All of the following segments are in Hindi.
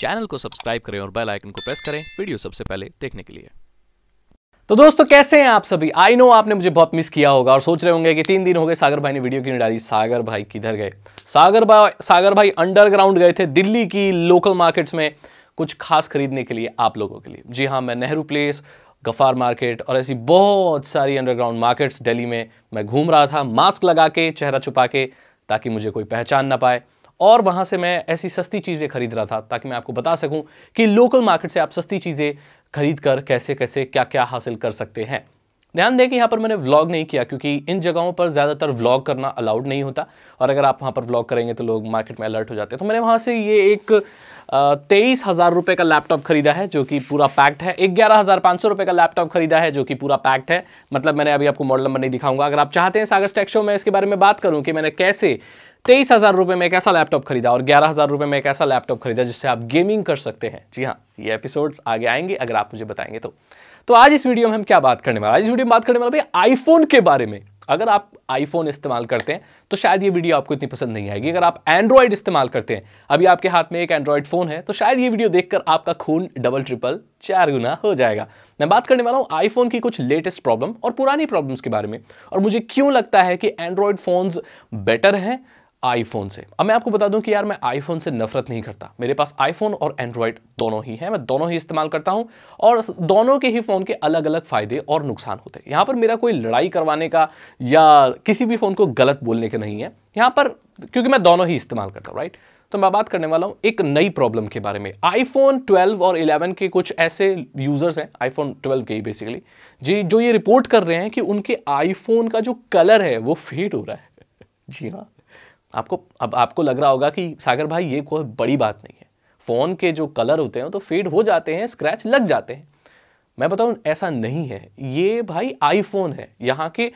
चैनल को सब्सक्राइब करें और बेल आइकन को प्रेस करें वीडियो सबसे पहले देखने के लिए तो दोस्तों कैसे हैं आप सभी आई नो आपने मुझे बहुत मिस किया होगा और सोच रहे होंगे कि तीन दिन हो गए सागर भाई ने वीडियो क्यों डाली सागर भाई किधर गए सागर भाई सागर भाई अंडरग्राउंड गए थे दिल्ली की लोकल मार्केट्स में कुछ खास खरीदने के लिए आप लोगों के लिए जी हाँ मैं नेहरू प्लेस गफार मार्केट और ऐसी बहुत सारी अंडरग्राउंड मार्केट्स दिल्ली में मैं घूम रहा था मास्क लगा के चेहरा छुपा के ताकि मुझे कोई पहचान ना पाए और वहां से मैं ऐसी सस्ती चीज़ें खरीद रहा था ताकि मैं आपको बता सकूं कि लोकल मार्केट से आप सस्ती चीज़ें खरीद कर कैसे कैसे क्या क्या हासिल कर सकते हैं ध्यान दें कि यहाँ पर मैंने व्लॉग नहीं किया क्योंकि इन जगहों पर ज़्यादातर व्लॉग करना अलाउड नहीं होता और अगर आप वहाँ पर व्लॉग करेंगे तो लोग मार्केट में अलर्ट हो जाते हैं तो मैंने वहाँ से ये एक तेईस हज़ार रुपये का लैपटॉप खरीदा है जो कि पूरा पैक्ड है ग्यारह हज़ार पाँच सौ रुपये का लैपटॉप खरीदा है जो कि पूरा पैक्ड है मतलब मैंने अभी आपको मॉडल नंबर नहीं दिखाऊंगा अगर आप चाहते हैं सागर स्टैक शो में इसके बारे में बात करूँ कि मैंने कैसे तेईस हजार रुपए में एक ऐसा लैपटॉप खरीदा और ग्यारह हजार रुपए में एक ऐसा लैपटॉप खरीदा जिससे आप गेमिंग कर सकते हैं जी हाँ ये एपिसोड्स आगे आएंगे अगर आप मुझे बताएंगे तो तो आज इस वीडियो में हम क्या बात करने वाले आज इस वीडियो में बात करने वाले भाई आईफोन के बारे में अगर आप आईफोन इस्तेमाल करते हैं तो शायद ये वीडियो आपको इतनी पसंद नहीं आएगी अगर आप एंड्रॉयड इस्तेमाल करते हैं अभी आपके हाथ में एक एंड्रॉयड फ़ोन है तो शायद ये वीडियो देखकर आपका खून डबल ट्रिपल चार गुना हो जाएगा मैं बात करने वाला हूँ आईफोन की कुछ लेटेस्ट प्रॉब्लम और पुरानी प्रॉब्लम्स के बारे में और मुझे क्यों लगता है कि एंड्रॉयड फ़ोन्स बेटर हैं आईफोन से अब मैं आपको बता दूं कि यार मैं आईफोन से नफरत नहीं करता मेरे पास आईफोन और एंड्रॉयड दोनों ही हैं मैं दोनों ही इस्तेमाल करता हूं और दोनों के ही फ़ोन के अलग अलग फ़ायदे और नुकसान होते हैं यहाँ पर मेरा कोई लड़ाई करवाने का या किसी भी फ़ोन को गलत बोलने का नहीं है यहाँ पर क्योंकि मैं दोनों ही इस्तेमाल करता हूँ राइट तो मैं बात करने वाला हूँ एक नई प्रॉब्लम के बारे में आईफोन 12 और 11 के कुछ ऐसे यूज़र्स हैं आईफोन 12 के ही बेसिकली जी जो ये रिपोर्ट कर रहे हैं कि उनके आईफोन का जो कलर है वो फेड हो रहा है जी हाँ आपको अब आपको लग रहा होगा कि सागर भाई ये कोई बड़ी बात नहीं है फ़ोन के जो कलर होते हैं तो फेड हो जाते हैं स्क्रैच लग जाते हैं मैं बताऊं ऐसा नहीं है ये भाई आईफोन है यहाँ के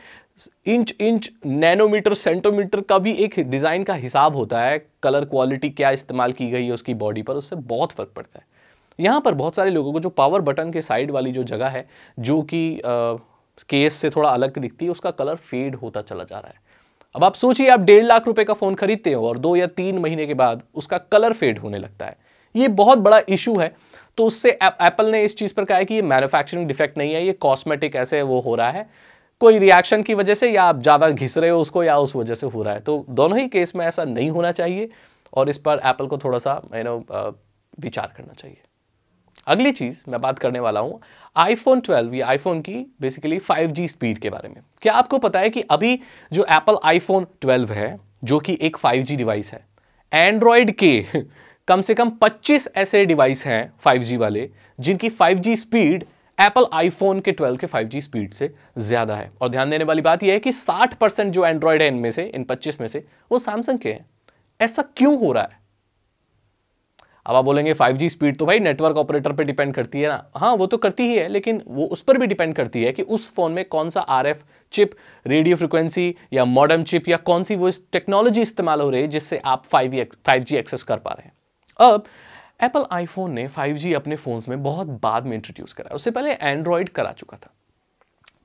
इंच इंच नैनोमीटर सेंटोमीटर का भी एक डिज़ाइन का हिसाब होता है कलर क्वालिटी क्या इस्तेमाल की गई है उसकी बॉडी पर उससे बहुत फ़र्क पड़ता है यहाँ पर बहुत सारे लोगों को जो पावर बटन के साइड वाली जो जगह है जो कि केस से थोड़ा अलग दिखती है उसका कलर फेड होता चला जा रहा है अब आप सोचिए आप डेढ़ लाख रुपए का फोन खरीदते हो और दो या तीन महीने के बाद उसका कलर फेड होने लगता है ये बहुत बड़ा इशू है तो उससे एप्पल ने इस चीज़ पर कहा है कि ये मैन्युफैक्चरिंग डिफेक्ट नहीं है ये कॉस्मेटिक ऐसे वो हो रहा है कोई रिएक्शन की वजह से या आप ज़्यादा घिस रहे हो उसको या उस वजह से हो रहा है तो दोनों ही केस में ऐसा नहीं होना चाहिए और इस पर एप्पल को थोड़ा सा यू नो विचार करना चाहिए अगली चीज़ मैं बात करने वाला हूं आईफोन 12 या आईफोन की बेसिकली 5G स्पीड के बारे में क्या आपको पता है कि अभी जो एप्पल आईफोन 12 है जो कि एक 5G डिवाइस है एंड्रॉयड के कम से कम 25 ऐसे डिवाइस हैं 5G वाले जिनकी 5G स्पीड एप्पल आईफोन के 12 के 5G स्पीड से ज़्यादा है और ध्यान देने वाली बात यह है कि 60 परसेंट जो एंड्रॉयड है इनमें से इन 25 में से वो सैमसंग के हैं ऐसा क्यों हो रहा है अब आप बोलेंगे 5G स्पीड तो भाई नेटवर्क ऑपरेटर पे डिपेंड करती है ना हाँ वो तो करती ही है लेकिन वो उस पर भी डिपेंड करती है कि उस फोन में कौन सा आर चिप रेडियो फ्रिक्वेंसी या मॉडर्न चिप या कौन सी वो टेक्नोलॉजी इस्तेमाल हो रही है जिससे आप फाइव फाइव एक्सेस कर पा रहे हैं अब एप्पल आईफोन ने 5G अपने फ़ोन्स में बहुत बाद में इंट्रोड्यूस कराया उससे पहले एंड्रॉयड करा चुका था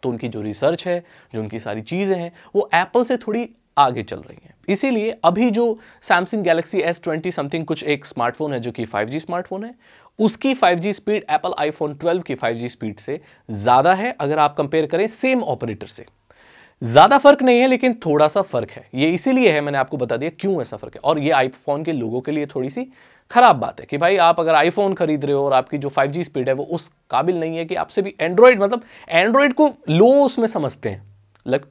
तो उनकी जो रिसर्च है जो उनकी सारी चीज़ें हैं वो एप्पल से थोड़ी आगे चल रही हैं इसीलिए अभी जो Samsung Galaxy S twenty something कुछ एक स्मार्टफोन है जो कि 5G स्मार्टफोन है उसकी 5G स्पीड एप्पल आईफोन 12 की 5G स्पीड से ज़्यादा है अगर आप कंपेयर करें सेम ऑपरेटर से ज़्यादा फर्क नहीं है लेकिन थोड़ा सा फर्क है ये इसीलिए है मैंने आपको बता दिया क्यों ऐसा फर्क है और ये आईफोन के लोगों के लिए थोड़ी सी खराब बात है कि भाई आप अगर आईफोन खरीद रहे हो और आपकी जो 5G स्पीड है वो उस काबिल नहीं है कि आपसे भी एंड्रॉयड मतलब एंड्रॉयड को लो उसमें समझते हैं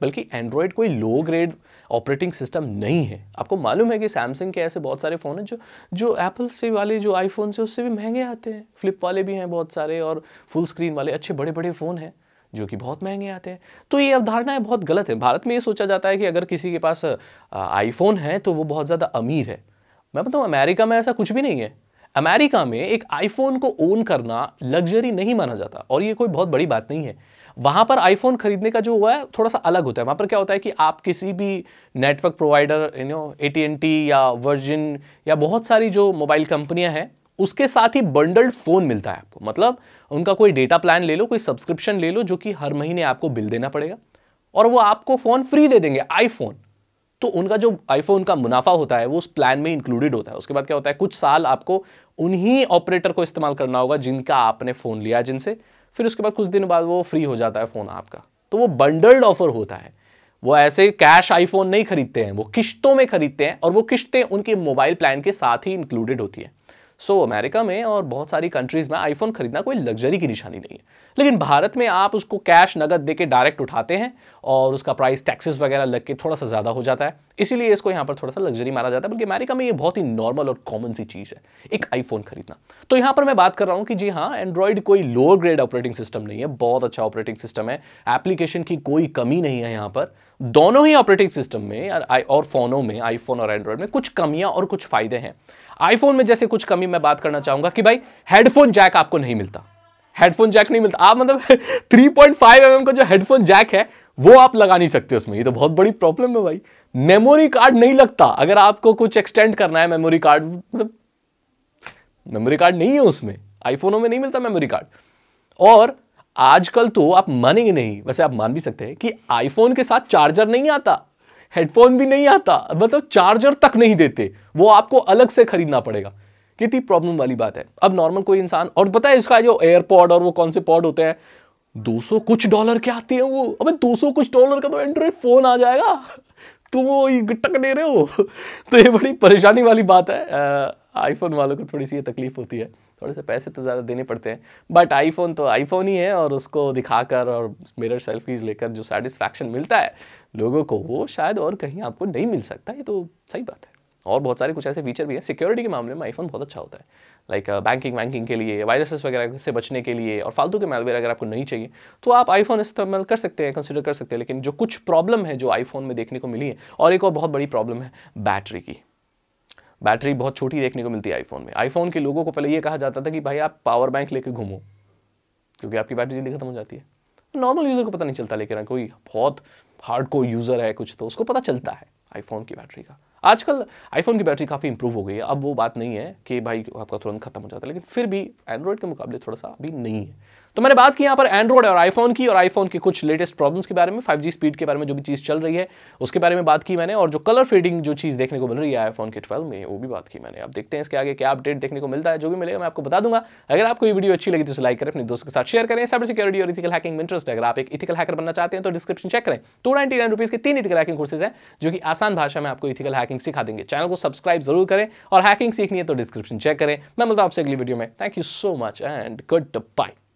बल्कि एंड्रॉयड कोई लो ग्रेड ऑपरेटिंग सिस्टम नहीं है आपको मालूम है कि सैमसंग के ऐसे बहुत सारे फ़ोन हैं जो जो एप्पल से वाले जो आईफोन से उससे भी महंगे आते हैं फ्लिप वाले भी हैं बहुत सारे और फुल स्क्रीन वाले अच्छे बड़े बड़े फ़ोन हैं जो कि बहुत महंगे आते हैं तो ये अवधारणाएं बहुत गलत है भारत में ये सोचा जाता है कि अगर किसी के पास आईफोन है तो वो बहुत ज़्यादा अमीर है मैं बताऊँ अमेरिका में ऐसा कुछ भी नहीं है अमेरिका में एक आईफोन को ओन करना लग्जरी नहीं माना जाता और ये कोई बहुत बड़ी बात नहीं है वहां पर आईफोन खरीदने का जो हुआ है थोड़ा सा अलग होता है वहां पर क्या होता है कि आप किसी भी network provider you know a या वर्जिन या बहुत सारी जो मोबाइल कंपनियां हैं उसके साथ ही बंडल्ड फ़ोन मिलता है आपको मतलब उनका कोई डेटा प्लान ले लो कोई सब्सक्रिप्शन ले लो जो कि हर महीने आपको बिल देना पड़ेगा और वो आपको फ़ोन फ्री दे देंगे आईफोन तो उनका जो आईफोन का मुनाफा होता है वो उस प्लान में इंक्लूडेड होता है उसके बाद क्या होता है कुछ साल आपको उन्हीं ऑपरेटर को इस्तेमाल करना होगा जिनका आपने फ़ोन लिया जिनसे फिर उसके बाद कुछ दिन बाद वो फ्री हो जाता है फ़ोन आपका तो वो बंडल्ड ऑफर होता है वो ऐसे कैश आईफोन नहीं खरीदते हैं वो किश्तों में खरीदते हैं और वो किश्तें उनके मोबाइल प्लान के साथ ही इंक्लूडेड होती है सो so, अमेरिका में और बहुत सारी कंट्रीज़ में आईफोन खरीदना कोई लग्जरी की निशानी नहीं है लेकिन भारत में आप उसको कैश नगद दे डायरेक्ट उठाते हैं और उसका प्राइस टैक्सेस वगैरह लग के थोड़ा सा ज़्यादा हो जाता है इसीलिए इसको यहाँ पर थोड़ा सा लग्जरी मारा जाता है बल्कि अमेरिका में ये बहुत ही नॉर्मल और कॉमन सी चीज़ है एक आईफोन खरीदना तो यहाँ पर मैं बात कर रहा हूँ कि जी हाँ एंड्रॉयड कोई लोअर ग्रेड ऑपरेटिंग सिस्टम नहीं है बहुत अच्छा ऑपरेटिंग सिस्टम है एप्लीकेशन की कोई कमी नहीं है यहाँ पर दोनों ही ऑपरेटिंग सिस्टम में और फोनों में आईफोन और एंड्रॉयड में कुछ कमियां और कुछ फायदे हैं आईफोन में जैसे कुछ कमी मैं बात करना चाहूंगा कि भाई हेडफोन जैक आपको नहीं मिलता हेडफोन जैक नहीं मिलता आप मतलब 3.5 पॉइंट mm का जो हेडफोन जैक है वो आप लगा नहीं सकते उसमें ये तो बहुत बड़ी प्रॉब्लम है भाई मेमोरी कार्ड नहीं लगता अगर आपको कुछ एक्सटेंड करना है मेमोरी कार्ड मतलब मेमोरी कार्ड नहीं है उसमें आईफोनों में नहीं मिलता मेमोरी कार्ड और आजकल तो आप मानेंगे नहीं वैसे आप मान भी सकते हैं कि आईफोन के साथ चार्जर नहीं आता हेडफोन भी नहीं आता मतलब चार्जर तक नहीं देते वो आपको अलग से खरीदना पड़ेगा कितनी प्रॉब्लम वाली बात है अब नॉर्मल कोई इंसान और पता है इसका जो एयरपॉड और वो कौन से पॉड होते हैं 200 कुछ डॉलर के आती है वो अबे 200 कुछ डॉलर का तो एंड्रॉइड फ़ोन आ जाएगा तुम वो टक दे रहे हो तो ये बड़ी परेशानी वाली बात है आईफोन वालों को थोड़ी सी ये तकलीफ होती है थोड़े से पैसे तो ज़्यादा देने पड़ते हैं बट आईफोन तो आईफोन ही है और उसको दिखाकर और मिरर सेल्फीज लेकर जो सेटिस्फैक्शन मिलता है लोगों को वो शायद और कहीं आपको नहीं मिल सकता ये तो सही बात है और बहुत सारे कुछ ऐसे फीचर भी है सिक्योरिटी के मामले में आईफोन बहुत अच्छा होता है लाइक बैंकिंग वैंकिंग के लिए वायरसेस वगैरह से बचने के लिए और फालतू के मेलवेयर अगर आपको नहीं चाहिए तो आप आईफोन इस्तेमाल कर सकते हैं कंसिडर कर सकते हैं लेकिन जो कुछ प्रॉब्लम है जो आईफोन में देखने को मिली है और एक और बहुत बड़ी प्रॉब्लम है बैटरी की बैटरी बहुत छोटी देखने को मिलती है आईफोन में आईफोन के लोगों को पहले ये कहा जाता था कि भाई आप पावर बैंक लेके घूमो क्योंकि आपकी बैटरी जल्दी खत्म हो जाती है नॉर्मल यूज़र को पता नहीं चलता लेकिन कोई बहुत हार्ड को यूज़र है कुछ तो उसको पता चलता है आईफोन की बैटरी का आजकल आईफोन की बैटरी काफ़ी इंप्रूव हो गई है अब वो बात नहीं है कि भाई आपका तुरंत खत्म हो जाता है लेकिन फिर भी एंड्रॉयड के मुकाबले थोड़ा सा अभी नहीं है तो मैंने बात की यहाँ पर एंड्रॉइड और आईफोन की और आईफोन के कुछ लेटेस्ट प्रॉब्लम्स के बारे में 5G स्पीड के बारे में जो भी चीज़ चल रही है उसके बारे में बात की मैंने और जो कलर फेडिंग जो चीज़ देखने को मिल रही है आईफोन के 12 में वो भी बात की मैंने अब देखते हैं इसके आगे क्या अपडेट देखने को मिलता है जो भी मिलेगा मैं आपको बता दूंगा अगर आपको ये वीडियो अच्छी लगी तो लाइक करें अपने दोस्त के साथ शेयर करें साइबर सिक्योरिटी और इथिकल हैकिंग में इंटरेस्ट है अगर आप एक इथिकल हैकर बनना चाहते हैं तो डिस्क्रिप्शन चेक करें टू नाइनटी नाइन रुपीज़ के तीन इथिकल हैकिंग कोर्सेज है जो कि आसान भाषा में आपको इथिकल हैकिंग सिखा देंगे चैनल को सब्सक्राइब जरूर करें और हैकिंग सीखनी है तो डिस्क्रिप्शन चेक करें मैं मिलता हूँ आपसे अगली वीडियो में thank you so much and good by